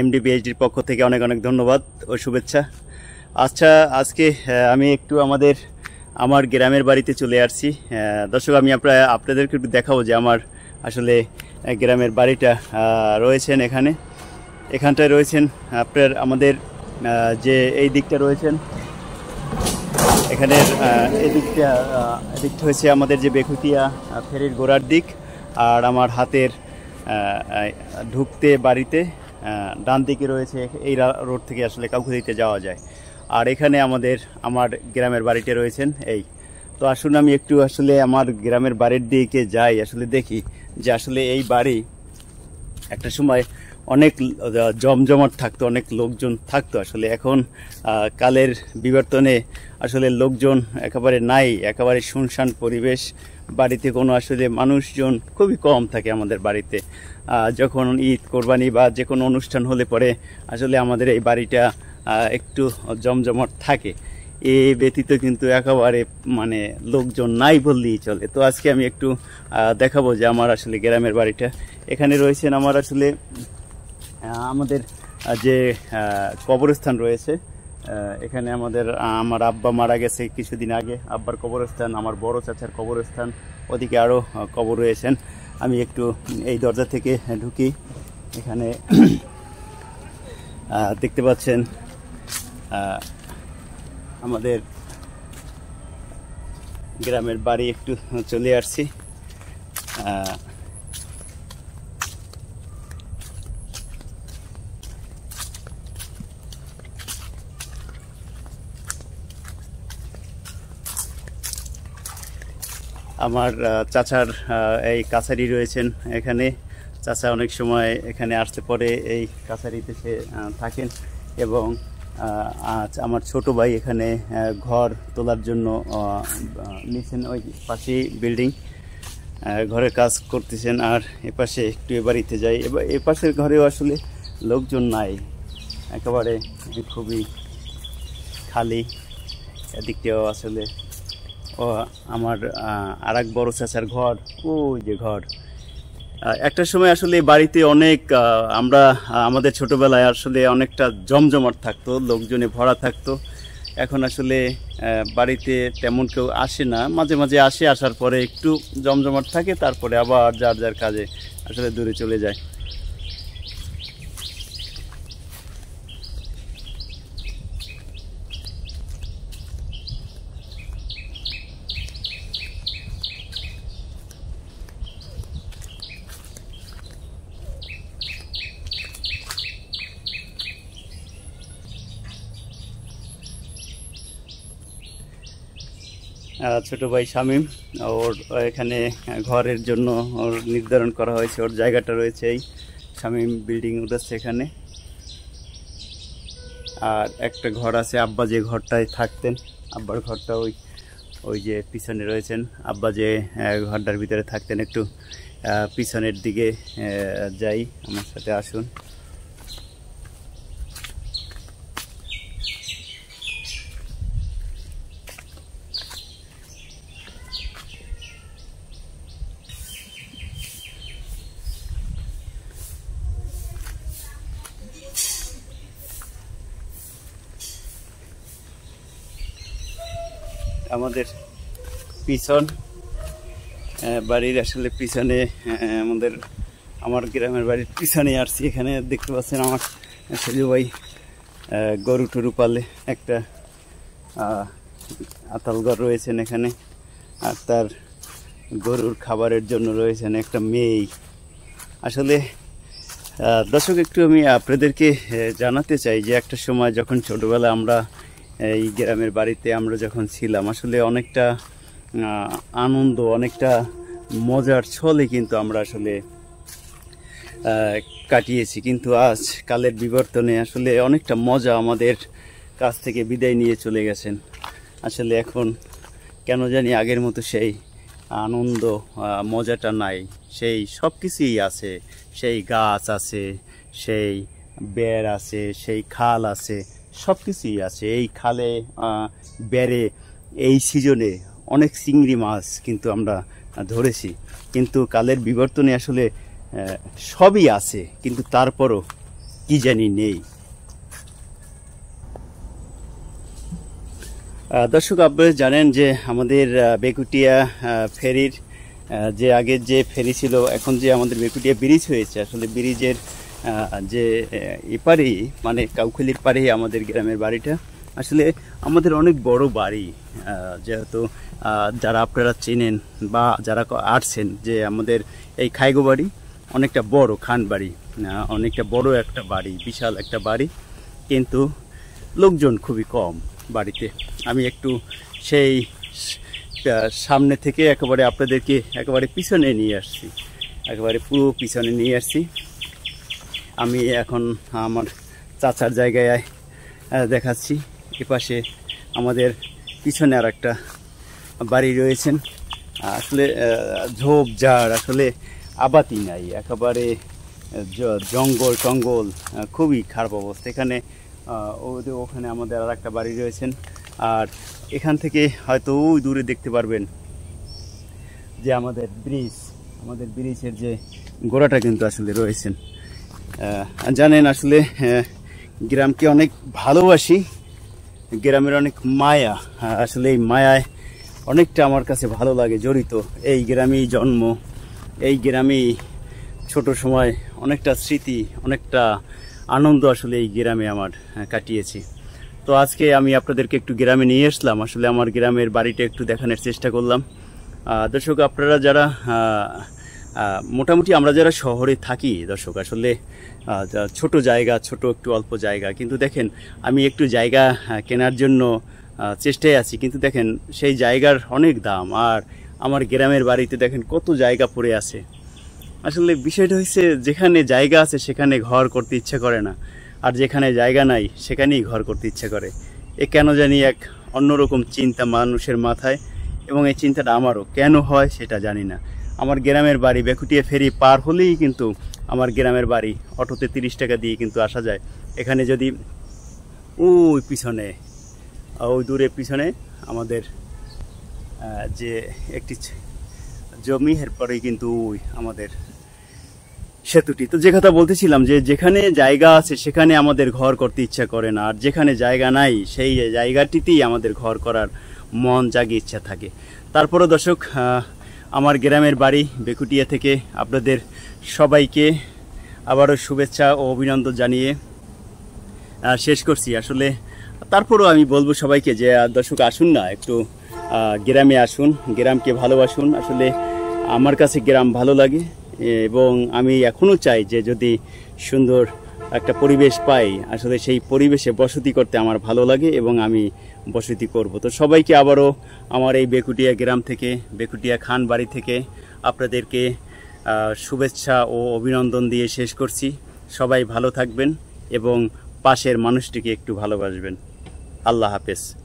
MD পিএইচডির পক্ষ থেকে অনেক অনেক ধন্যবাদ ও শুভেচ্ছা আচ্ছা আজকে আমি একটু আমাদের আমার গ্রামের বাড়িতে চলে আসছি দর্শক আমি আপনার আপনাদেরকে একটু দেখাবো যে আমার আসলে গ্রামের বাড়িটা রয়েছেন এখানে এখানটায় রয়েছেন আপনার আমাদের যে এই দিকটা রয়েছেন এখানের এদিকটা এদিকটা হয়েছে আমাদের যে বেকুতিয়া ফেরির গোড়ার দিক আর আমার হাতের ঢুকতে বাড়িতে ডান দিকে রয়েছে এই রোড থেকে আসলে কাউখালিতে যাওয়া যায় আর এখানে আমাদের আমার গ্রামের বাড়িতে রয়েছেন এই তো আসুন আমি একটু আসলে আমার গ্রামের বাড়ির দিকে যাই আসলে দেখি যে আসলে এই বাড়ি একটা সময় অনেক জমজমাট থাকতো অনেক লোকজন থাকতো আসলে এখন কালের বিবর্তনে আসলে লোকজন একেবারে নাই একেবারে শুনশান পরিবেশ বাড়িতে কোনো আসলে মানুষজন খুবই কম থাকে আমাদের বাড়িতে যখন ঈদ কোরবানি বা যে কোনো অনুষ্ঠান হলে পরে আসলে আমাদের এই বাড়িটা একটু জমজমট থাকে এ ব্যতীত কিন্তু একেবারে মানে লোকজন নাই বললেই চলে তো আজকে আমি একটু দেখাবো যে আমার আসলে গ্রামের বাড়িটা এখানে রয়েছেন আমার আসলে আমাদের যে কবরস্থান রয়েছে এখানে আমাদের আমার আব্বা মারা গেছে কিছুদিন আগে আব্বার কবরস্থান আমার বড় চাচার কবরস্থান ওদিকে আরও কবর রয়েছেন আমি একটু এই দরজা থেকে ঢুকি এখানে দেখতে পাচ্ছেন আমাদের গ্রামের বাড়ি একটু চলে আসছি আমার চাচার এই কাছারি রয়েছেন এখানে চাচা অনেক সময় এখানে আসতে পরে এই কাছারিতে সে থাকেন এবং আজ আমার ছোট ভাই এখানে ঘর তোলার জন্য নিয়েছেন ওই পাশেই বিল্ডিং ঘরের কাজ করতেছেন আর এপাশে একটু এ বাড়িতে যাই এবার এপাশের ঘরেও আসলে লোকজন নাই একেবারে খুবই খালি এদিকটাও আসলে ও আমার আর এক বড় চাচার ঘর ওই যে ঘর একটা সময় আসলে বাড়িতে অনেক আমরা আমাদের ছোটবেলায় আসলে অনেকটা জমজমাট থাকতো লোকজনে ভরা থাকতো এখন আসলে বাড়িতে তেমন কেউ আসে না মাঝে মাঝে আসে আসার পরে একটু জমজমাট থাকে তারপরে আবার যার যার কাজে আসলে দূরে চলে যায় ছোট ভাই শামীম ওর এখানে ঘরের জন্য ওর নির্ধারণ করা হয়েছে ওর জায়গাটা রয়েছে এই শামীম বিল্ডিং উঠেছে এখানে আর একটা ঘর আছে আব্বা যে ঘরটায় থাকতেন আব্বার ঘরটা ওই ওই যে পিছনে রয়েছেন আব্বা যে ঘরটার ভিতরে থাকতেন একটু পিছনের দিকে যাই আমার সাথে আসুন আমাদের পিছন বাড়ির আসলে পিছনে আমাদের আমার গ্রামের বাড়ির পিছনে আসছি এখানে দেখতে পাচ্ছেন আমার ছেলে ভাই গরু টরু পালে একটা ঘর রয়েছেন এখানে আর তার গরুর খাবারের জন্য রয়েছেন একটা মেয়ে আসলে দর্শক একটু আমি আপনাদেরকে জানাতে চাই যে একটা সময় যখন ছোটোবেলা আমরা এই গ্রামের বাড়িতে আমরা যখন ছিলাম আসলে অনেকটা আনন্দ অনেকটা মজার ছলে কিন্তু আমরা আসলে কাটিয়েছি কিন্তু আজ কালের বিবর্তনে আসলে অনেকটা মজা আমাদের কাছ থেকে বিদায় নিয়ে চলে গেছেন আসলে এখন কেন জানি আগের মতো সেই আনন্দ মজাটা নাই সেই সব কিছুই আছে সেই গাছ আছে সেই বেড় আছে সেই খাল আছে সব কিছুই আছে এই খালে বেড়ে এই সিজনে অনেক চিংড়ি মাছ কিন্তু আমরা ধরেছি কিন্তু কালের বিবর্তনে আসলে সবই আছে কিন্তু তারপরও কি জানি নেই দর্শক আপনারা জানেন যে আমাদের বেকুটিয়া ফেরির যে আগের যে ফেরি ছিল এখন যে আমাদের বেকুটিয়া ব্রিজ হয়েছে আসলে ব্রিজের যে এপারেই মানে কাউখালির পাড়েই আমাদের গ্রামের বাড়িটা আসলে আমাদের অনেক বড় বাড়ি যেহেতু যারা আপনারা চেনেন বা যারা আসছেন যে আমাদের এই খাইগো বাড়ি অনেকটা বড় খান বাড়ি অনেকটা বড় একটা বাড়ি বিশাল একটা বাড়ি কিন্তু লোকজন খুবই কম বাড়িতে আমি একটু সেই সামনে থেকে একেবারে আপনাদেরকে একেবারে পিছনে নিয়ে আসছি একেবারে পুরো পিছনে নিয়ে আসছি আমি এখন আমার চাচার জায়গায় দেখাচ্ছি এপাশে আমাদের পিছনে আর একটা বাড়ি রয়েছেন আসলে ঝোপঝাড় আসলে আবাতি নাই একেবারে জঙ্গল টঙ্গল খুবই খারাপ অবস্থা এখানে ওদের ওখানে আমাদের আর একটা বাড়ি রয়েছেন আর এখান থেকে হয়তো ওই দূরে দেখতে পারবেন যে আমাদের ব্রিজ আমাদের ব্রিজের যে গোড়াটা কিন্তু আসলে রয়েছেন জানেন আসলে গ্রামকে অনেক ভালোবাসি গ্রামের অনেক মায়া আসলে এই মায়ায় অনেকটা আমার কাছে ভালো লাগে জড়িত এই গ্রামেই জন্ম এই গ্রামেই ছোট সময় অনেকটা স্মৃতি অনেকটা আনন্দ আসলে এই গ্রামে আমার কাটিয়েছি তো আজকে আমি আপনাদেরকে একটু গ্রামে নিয়ে আসলাম আসলে আমার গ্রামের বাড়িটা একটু দেখানোর চেষ্টা করলাম দর্শক আপনারা যারা মোটামুটি আমরা যারা শহরে থাকি দর্শক আসলে ছোট জায়গা ছোট একটু অল্প জায়গা কিন্তু দেখেন আমি একটু জায়গা কেনার জন্য চেষ্টায় আছি কিন্তু দেখেন সেই জায়গার অনেক দাম আর আমার গ্রামের বাড়িতে দেখেন কত জায়গা পড়ে আছে আসলে বিষয়টা হচ্ছে যেখানে জায়গা আছে সেখানে ঘর করতে ইচ্ছা করে না আর যেখানে জায়গা নাই সেখানেই ঘর করতে ইচ্ছা করে এ কেন জানি এক অন্যরকম চিন্তা মানুষের মাথায় এবং এই চিন্তাটা আমারও কেন হয় সেটা জানি না আমার গ্রামের বাড়ি বেকুটিয়া ফেরি পার হলেই কিন্তু আমার গ্রামের বাড়ি অটোতে তিরিশ টাকা দিয়ে কিন্তু আসা যায় এখানে যদি ওই পিছনে ওই দূরে পিছনে আমাদের যে একটি জমি এরপরেই কিন্তু ওই আমাদের সেতুটি তো যে কথা বলতেছিলাম যে যেখানে জায়গা আছে সেখানে আমাদের ঘর করতে ইচ্ছা করে না আর যেখানে জায়গা নাই সেই জায়গাটিতেই আমাদের ঘর করার মন জাগে ইচ্ছা থাকে তারপরে দর্শক আমার গ্রামের বাড়ি বেকুটিয়া থেকে আপনাদের সবাইকে আবারও শুভেচ্ছা ও অভিনন্দন জানিয়ে শেষ করছি আসলে তারপরেও আমি বলবো সবাইকে যে দর্শক আসুন না একটু গ্রামে আসুন গ্রামকে ভালোবাসুন আসলে আমার কাছে গ্রাম ভালো লাগে এবং আমি এখনও চাই যে যদি সুন্দর একটা পরিবেশ পাই আসলে সেই পরিবেশে বসতি করতে আমার ভালো লাগে এবং আমি বসতি করব তো সবাইকে আবারও আমার এই বেকুটিয়া গ্রাম থেকে বেকুটিয়া খান বাড়ি থেকে আপনাদেরকে শুভেচ্ছা ও অভিনন্দন দিয়ে শেষ করছি সবাই ভালো থাকবেন এবং পাশের মানুষটিকে একটু ভালোবাসবেন আল্লাহ হাফেজ